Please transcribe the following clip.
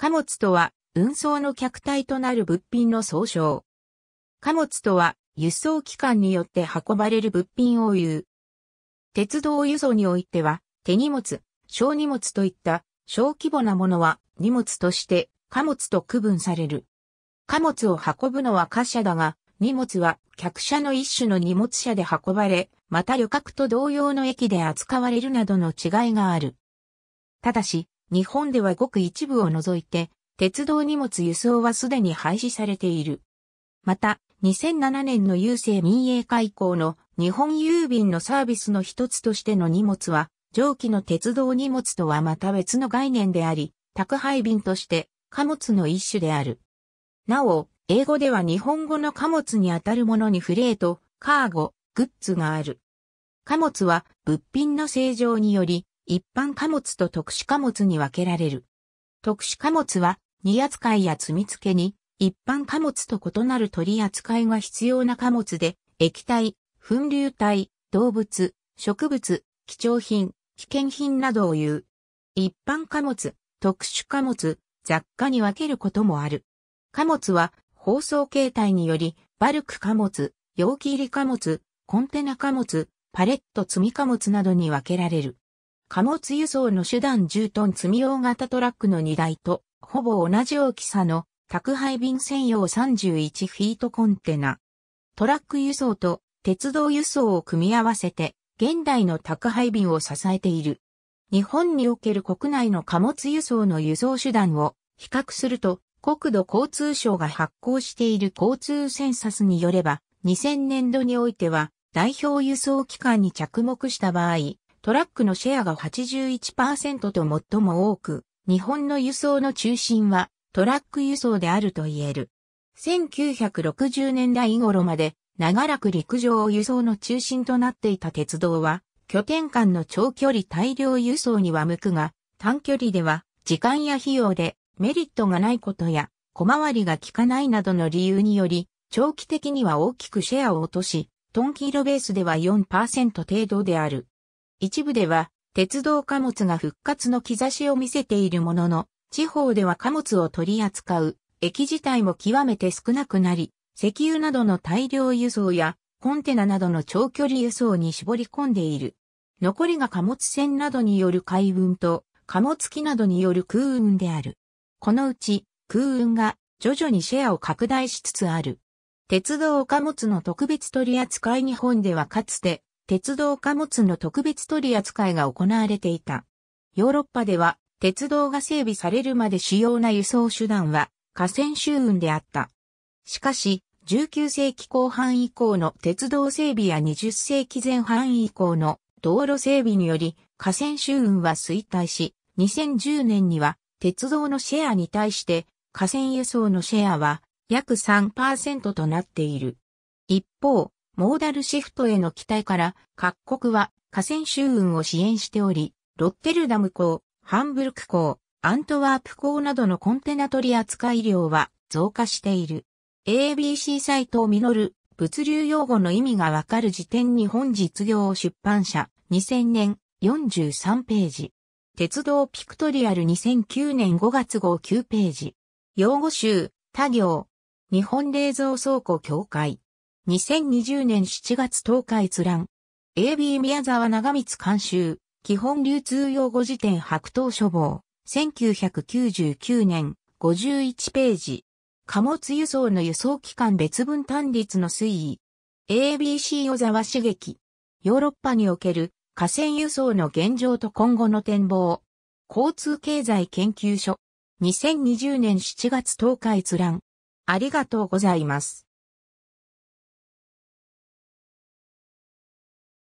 貨物とは、運送の客体となる物品の総称。貨物とは、輸送機関によって運ばれる物品を言う。鉄道輸送においては、手荷物、小荷物といった小規模なものは荷物として貨物と区分される。貨物を運ぶのは貨車だが、荷物は客車の一種の荷物車で運ばれ、また旅客と同様の駅で扱われるなどの違いがある。ただし、日本ではごく一部を除いて、鉄道荷物輸送はすでに廃止されている。また、2007年の郵政民営化以降の日本郵便のサービスの一つとしての荷物は、上記の鉄道荷物とはまた別の概念であり、宅配便として貨物の一種である。なお、英語では日本語の貨物にあたるものにフレート、カーゴ、グッズがある。貨物は物品の正常により一般貨物と特殊貨物に分けられる。特殊貨物は、荷扱いや積み付けに、一般貨物と異なる取り扱いが必要な貨物で、液体、粉流体、動物、植物、貴重品、危険品などを言う。一般貨物、特殊貨物、雑貨に分けることもある。貨物は、包装形態により、バルク貨物、容器入り貨物、コンテナ貨物、パレット積み貨物などに分けられる。貨物輸送の手段10トン積み大型トラックの荷台と、ほぼ同じ大きさの宅配便専用31フィートコンテナ。トラック輸送と鉄道輸送を組み合わせて、現代の宅配便を支えている。日本における国内の貨物輸送の輸送手段を比較すると、国土交通省が発行している交通センサスによれば、2000年度においては、代表輸送機関に着目した場合、トラックのシェアが81%と最も多く、日本の輸送の中心はトラック輸送であると言える。1960年代頃まで長らく陸上を輸送の中心となっていた鉄道は、拠点間の長距離大量輸送には向くが、短距離では時間や費用でメリットがないことや、小回りが効かないなどの理由により、長期的には大きくシェアを落とし、トンキーロベースでは4%程度である。一部では、鉄道貨物が復活の兆しを見せているものの、地方では貨物を取り扱う、駅自体も極めて少なくなり、石油などの大量輸送や、コンテナなどの長距離輸送に絞り込んでいる。残りが貨物船などによる海運と、貨物機などによる空運である。このうち、空運が徐々にシェアを拡大しつつある。鉄道貨物の特別取扱い日本ではかつて鉄道貨物の特別取り扱いが行われていた。ヨーロッパでは、鉄道が整備されるまで主要な輸送手段は、河川周運であった。しかし、19世紀後半以降の鉄道整備や20世紀前半以降の道路整備により、河川周運は衰退し、2010年には鉄道のシェアに対して河川輸送のシェアは約3%となっている。一方、モーダルシフトへの期待から各国は河川集運を支援しており、ロッテルダム港、ハンブルク港、アントワープ港などのコンテナ取り扱い量は増加している。ABC サイトを実る物流用語の意味がわかる時点日本実業出版社2000年43ページ。鉄道ピクトリアル2009年5月号9ページ。用語集、他行。日本冷蔵倉庫協会。2020年7月10日閲覧。AB 宮沢長光監修。基本流通用語辞典白桃書房。1999年51ページ。貨物輸送の輸送機関別分単率の推移。ABC 小沢茂樹。ヨーロッパにおける河川輸送の現状と今後の展望。交通経済研究所。2020年7月10日閲覧。ありがとうございます。